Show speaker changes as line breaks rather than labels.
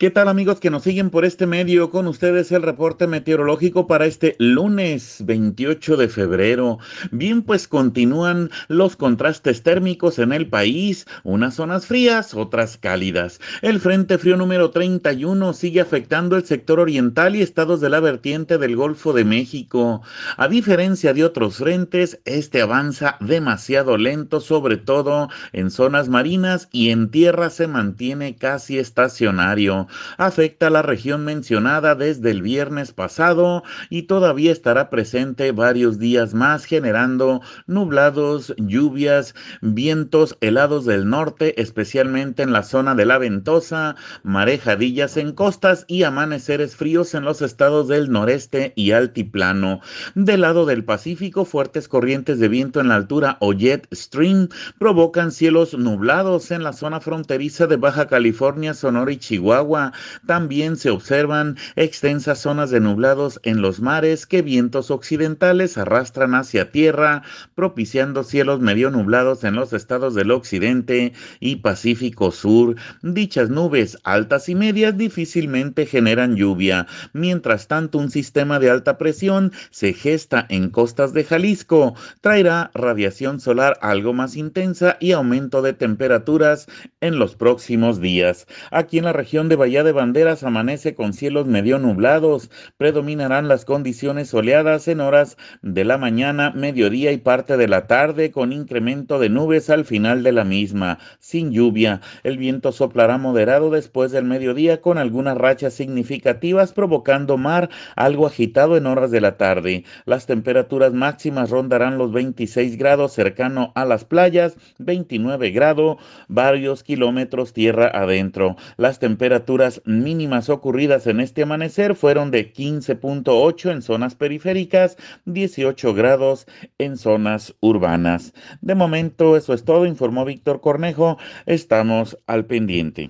¿Qué tal amigos que nos siguen por este medio? Con ustedes el reporte meteorológico para este lunes 28 de febrero. Bien, pues continúan los contrastes térmicos en el país, unas zonas frías, otras cálidas. El Frente Frío número 31 sigue afectando el sector oriental y estados de la vertiente del Golfo de México. A diferencia de otros frentes, este avanza demasiado lento, sobre todo en zonas marinas y en tierra se mantiene casi estacionario afecta a la región mencionada desde el viernes pasado y todavía estará presente varios días más generando nublados, lluvias, vientos helados del norte, especialmente en la zona de la ventosa, marejadillas en costas y amaneceres fríos en los estados del noreste y altiplano. Del lado del Pacífico, fuertes corrientes de viento en la altura o jet stream provocan cielos nublados en la zona fronteriza de Baja California, Sonora y Chihuahua también se observan extensas zonas de nublados en los mares que vientos occidentales arrastran hacia tierra, propiciando cielos medio nublados en los estados del occidente y Pacífico Sur. Dichas nubes altas y medias difícilmente generan lluvia. Mientras tanto, un sistema de alta presión se gesta en costas de Jalisco. Traerá radiación solar algo más intensa y aumento de temperaturas en los próximos días. Aquí en la región de de Banderas amanece con cielos medio nublados. Predominarán las condiciones soleadas en horas de la mañana, mediodía y parte de la tarde, con incremento de nubes al final de la misma, sin lluvia. El viento soplará moderado después del mediodía con algunas rachas significativas, provocando mar algo agitado en horas de la tarde. Las temperaturas máximas rondarán los 26 grados cercano a las playas, 29 grados, varios kilómetros tierra adentro. Las temperaturas temperaturas mínimas ocurridas en este amanecer fueron de 15.8 en zonas periféricas, 18 grados en zonas urbanas. De momento, eso es todo, informó Víctor Cornejo. Estamos al pendiente.